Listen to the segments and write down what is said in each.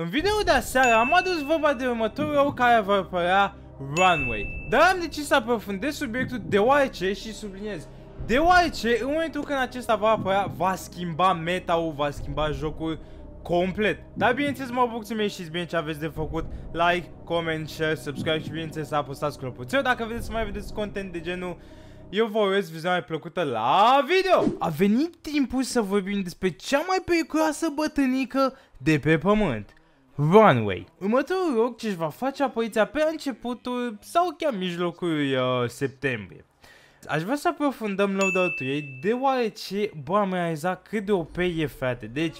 În video de aseară am adus vorba de următorul rău care va apărea Runway. Dar am decis să aprofundez subiectul deoarece și subliniez Deoarece în momentul când acesta va apărea, va schimba meta-ul, va schimba jocul complet. Dar bineînțeles mă bucur să mi ieșiți bine ce aveți de făcut, like, comment, share, subscribe și bineînțeles apăsați clopoțelul dacă vedeți să mai vedeți content de genul. Eu vă urez mai plăcută la video! A venit timpul să vorbim despre cea mai periculoasă bătânică de pe pământ. Runway. Următorul loc ce își va face apariția pe începutul sau chiar mijlocul uh, septembrie. Aș vrea să aprofundăm loadout-ul ei, deoarece, bă, am realizat cât de OP e, frate. Deci,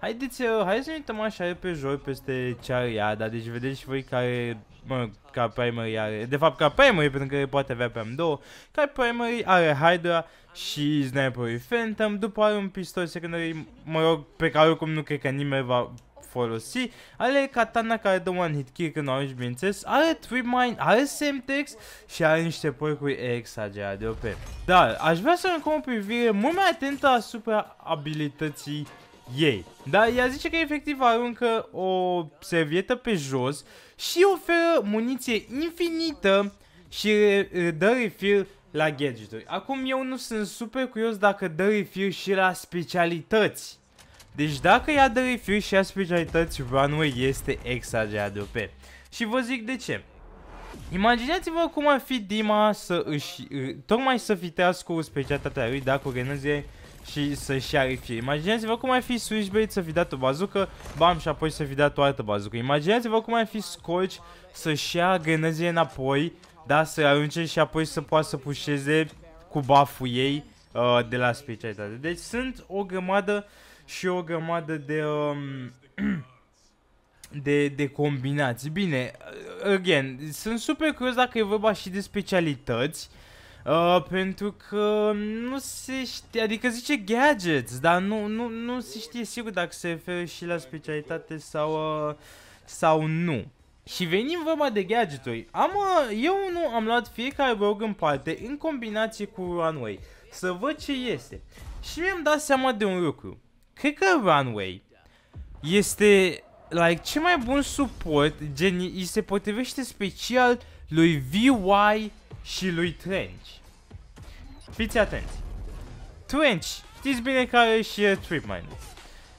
haideți, uh, hai să ne uităm așa pe joi peste ce are ea, dar deci vedeți și voi care, mă, ca primary are, de fapt ca primary, pentru că poate avea pe amândouă, ca primary are Hydra și Sniperul Phantom, după are un pistol secundary, mă rog, pe care oricum nu cred că nimeni va folosi, are katana care dă one hit kick când arunci, bineînțeles, are trip mine, are semtex și are niște porcuri exagerat de OP. Dar aș vrea să încom o privire mult mai atentă asupra abilității ei. Dar ea zice că efectiv aruncă o servietă pe jos și oferă muniție infinită și dă refill la gadgeturi. Acum eu nu sunt super curios dacă dă refill și la specialități. Deci dacă ia de refill și ia specialități, runway este exagerat de OP. Și vă zic de ce. Imaginați-vă cum ar fi Dima să își, tocmai să fitească specialitatea lui dacă o renunție și să-și ia refill. Imaginați-vă cum ar fi Switchblade să fi dat o bazucă, bam, și apoi să fi dat o altă bazucă. Imaginați-vă cum ar fi Scorch să-și ia grenăzile înapoi, da, să arunce și apoi să poată să pușeze cu buff ei uh, de la specialitate. Deci sunt o grămadă și o grămadă de... Um, de, de combinații. Bine, again, sunt super curios dacă e vorba și de specialități. Uh, pentru că nu se știe, adică zice gadgets, dar nu, nu, nu se știe sigur dacă se referă și la specialitate sau, uh, sau nu. Și venim vorba de gadgeturi. Am, uh, eu nu am luat fiecare rog în parte în combinație cu Runway. Să văd ce este. Și mi-am dat seama de un lucru. Cred că Runway este, like, ce mai bun suport, gen, îi se potrivește special lui VY și lui Trench. Fiți atenți. Trench, știți bine că are și uh, Trip Mine.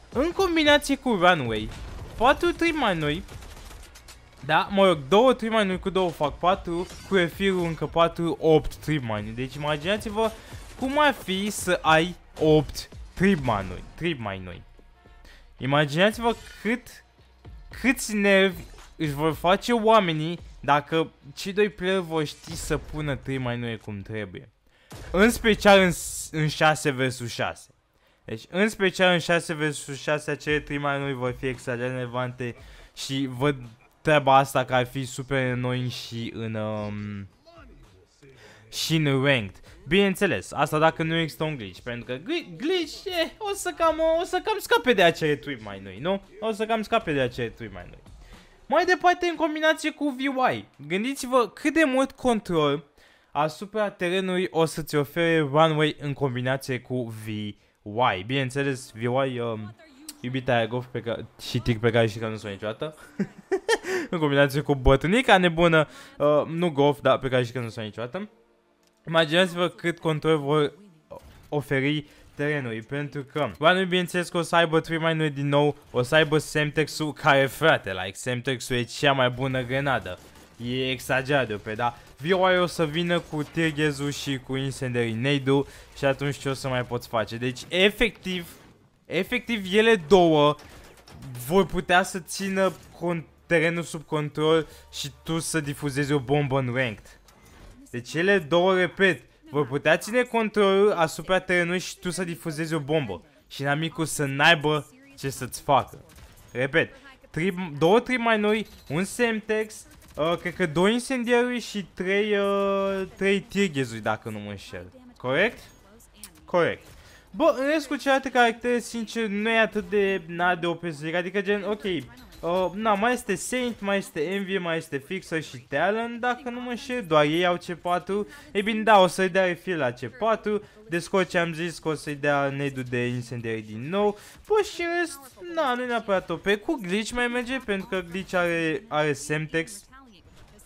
În combinație cu Runway, 4 Trip Mine-uri, da, mă rog, 2 Trip Mine-uri cu 2 fac 4, cu refirul încă 4, 8 Trip Mine. Deci imaginați-vă cum ar fi să ai 8 mai noi, mai noi. Imaginați-vă cât, câți nervi își vor face oamenii dacă cei doi player vor ști să pună mai noi cum trebuie. În special în, în 6 vs 6. Deci, în special în 6 vs 6, acele mai noi vor fi exagerat relevante și văd treaba asta că ar fi super noi și în... Um, și în ranked. Bineînțeles, asta dacă nu există un glitch, pentru că glitch, e eh, o să cam, o să cam scape de acele tweet mai noi, nu? O să cam scape de acele tweet mai noi. Mai departe, în combinație cu VY, gândiți-vă cât de mult control asupra terenului o să-ți ofere runway în combinație cu VY. Bineînțeles, VY, um, iubita aia golf pe care, și tic pe care și că nu sunt niciodată. în combinație cu bătânica nebună, uh, nu golf, dar pe care și că nu sunt niciodată. Imaginați-vă cât control vor oferi terenului, pentru că oamenii bineînțeles că o să aibă mai noi din nou, o să aibă Semtex-ul care frate, like Semtex-ul e cea mai bună grenadă. E exagerat de pe, da? VOI o să vină cu Tirgezul și cu Incendiary Nade-ul și atunci ce o să mai poți face? Deci, efectiv, efectiv ele două vor putea să țină terenul sub control și tu să difuzezi o bombă în ranked. De cele două, repet, voi da. putea ține controlul asupra terenului și tu să difuzezi o bombă. Și inamicul să naibă ce să-ți facă. Repet, tri, două noi, un semtex, uh, cred că două incendiarii și trei, uh, trei tirghezuri, dacă nu mă înșel. Corect? Corect. Bă, în rest cu celelalte caractere, sincer, nu e atât de, na, de OP adică gen, ok, uh, na, mai este Saint, mai este Envy, mai este Fixer și Talon, dacă nu mă știu, doar ei au C4, e bine, da, o să-i dea refill la C4, descot ce am zis că o să-i dea nedu de incendiare din nou, bă, și în rest, na, nu e neapărat OP, cu Glitch mai merge, pentru că Glitch are, are Semtex,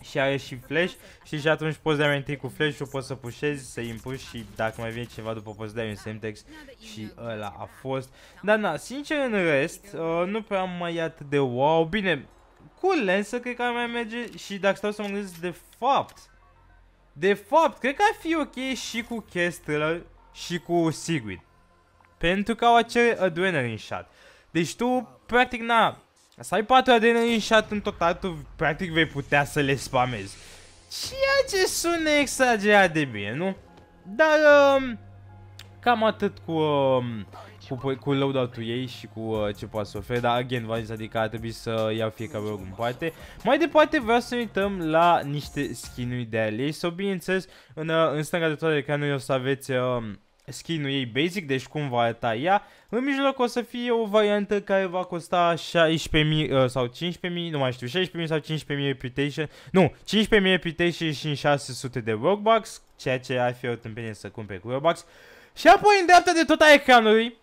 și are și flash, Și și atunci poți da cu flash și poți să pușezi, să impuși și dacă mai vine ceva după poți da un semtex și ăla a fost. Dar na, sincer în rest, uh, nu prea am mai atât de wow, bine, cu lensă cred că ar mai merge și dacă stau să mă gândesc de fapt, de fapt, cred că ar fi ok și cu Kestler și cu Sigrid. Pentru că au acel adrenaline shot. Deci tu, practic, na, Asta ai 4 adrenalin shot în total, tu practic vei putea să le spamezi. Ceea ce sună exagerat de bine, nu? Dar um, cam atât cu, um, cu, cu loadout-ul ei și cu uh, ce poate să oferi, dar again v-am zis, adică ar trebui să iau fiecare rog în parte. Mai departe vreau să ne uităm la niște skin-uri de ale ei, sau bineînțeles în, uh, în stânga de toate noi o să aveți... Uh, skin-ul ei basic, deci cum va arăta ea. În mijloc o să fie o variantă care va costa 16.000 uh, sau 15.000, nu mai știu, 16.000 sau 15.000 reputation, nu, 15.000 reputation și 600 de Robux, ceea ce ar fi o tâmpenie să cumpere cu Robux. Și apoi în dreapta de tot a ecranului,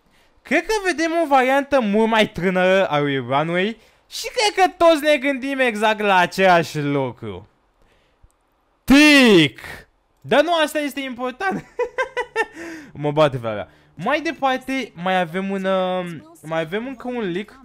cred că vedem o variantă mult mai trânără a lui Runway și cred că toți ne gândim exact la același lucru. Tic! Dar nu asta este important. mă bate pe alea. Mai departe, mai avem un, uh, mai avem încă un leak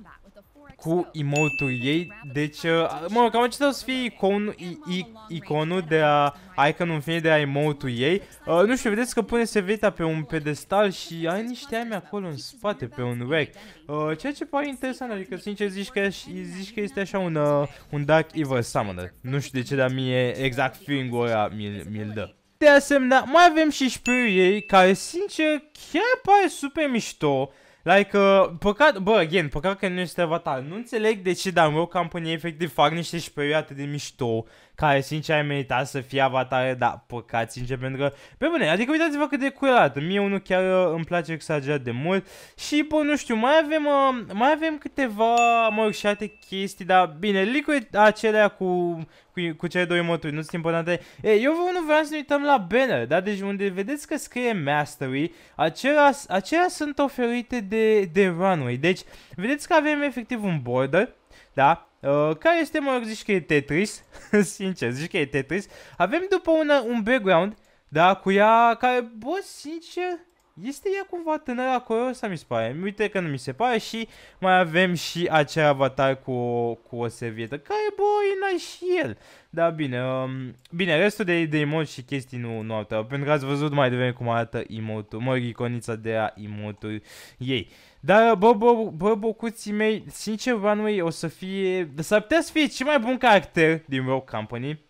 cu emote-ul ei, deci, uh, mă, cam acesta o să fie icon, i, i, iconul de a, icon fine de a emote-ul ei. Uh, nu știu, vedeți că pune Seveta pe un pedestal și ai niște ame acolo în spate, pe un rack. Uh, ceea ce pare interesant, adică sincer zici că, zici că este așa un, uh, un Dark Evil Summoner. Nu știu de ce, dar mie exact feeling-ul ăla mi-l mi dă. De asemenea, mai avem și ei, care, sincer, chiar pare super mișto. Like, uh, păcat, bă, again, păcat că nu este avatar. Nu înțeleg de ce, dar în Rogue efectiv fac niște șpirii atât de mișto care sincer ai meritat să fie avatare, dar păcat sincer pentru că, pe bune, adică uitați-vă cât de curat, mie unul chiar uh, îmi place exagerat de mult și, bă, nu știu, mai avem, uh, mai avem câteva, mă rog, și alte chestii, dar bine, liquid acelea cu cu, cu cele două emoturi, nu sunt importante. E, eu vă nu vreau să ne uităm la banner, da? Deci unde vedeți că scrie Mastery, acelea, acelea sunt oferite de, de Runway. Deci, vedeți că avem efectiv un border, da? Uh, care este, mă, zici că e Tetris, sincer, zici că e Tetris. Avem după una, un background, da, cu ea, care, bă, sincer, este ea cumva tânăra să mi se pare. Uite că nu mi se pare și mai avem și acea avatar cu, cu o servietă, care, bă, e și el. Da, bine. Um, bine, restul de, de emote și chestii nu, nu au tău, pentru că ați văzut mai devreme cum arată emote-ul. Mă, iconița de a emote ei. Dar, bă, bă, bă, bă, bocuții mei, sincer, Runway o să fie... S-ar putea să fie cel mai bun caracter din Rogue Company.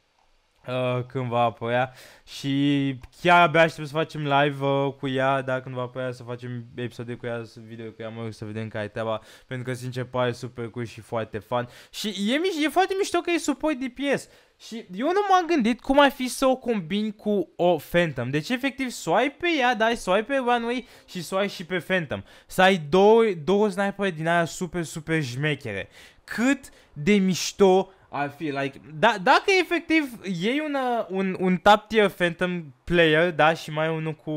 Uh, când va apărea și chiar abia aștept să facem live uh, cu ea, Dar când va apărea să facem episode cu ea, video cu ea, mă rog să vedem care e treaba, pentru că sincer pare super cool și foarte fun și e, e foarte mișto că e support DPS. Și eu nu m-am gândit cum ar fi să o combin cu o Phantom. Deci efectiv swipe pe ea, dai swipe pe Runway și swipe și pe Phantom. Să ai două, două sniper din aia super, super jmechere. Cât de mișto ar fi, like, da, dacă efectiv iei una, uh, un, un top tier Phantom player, da, și mai unul cu,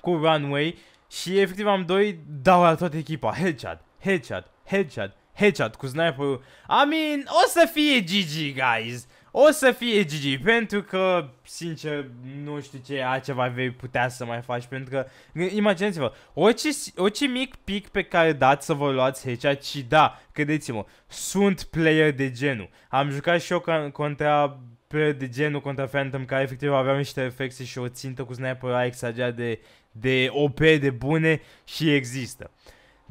cu Runway și efectiv am doi, dau la toată echipa, headshot, headshot, headshot, headshot cu -ul. I mean, o să fie GG, guys. O să fie GG, pentru că, sincer, nu știu ce altceva vei putea să mai faci, pentru că, imaginați-vă, orice, orice mic pic pe care dați să vă luați headshot și da, credeți-mă, sunt player de genul. Am jucat și eu contra player de genul contra Phantom, care efectiv aveam niște reflexe și o țintă cu sniper exagerat de, de OP, de bune și există.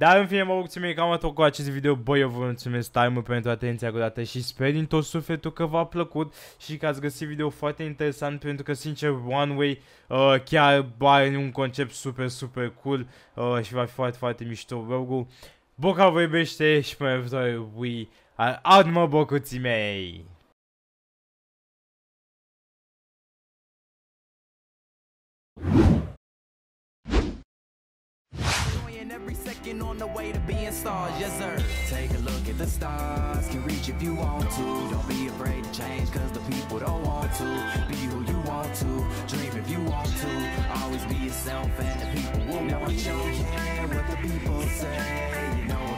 Dar în fine mă mulțumim că am atât cu acest video. Băi, eu vă mulțumesc tare mult pentru atenția dată și sper din tot sufletul că v-a plăcut și că ați găsit video foarte interesant pentru că sincer One Way uh, chiar are un concept super super cool uh, și va fi foarte foarte mișto Vă Boca vă iubește și până viitoare, we are mă bocuții mei! on the way to being stars, yes sir. Take a look at the stars, can reach if you want to. Don't be afraid to change, cause the people don't want to. Be who you want to, dream if you want to. Always be yourself and the people will want Now I don't care what the people say, you know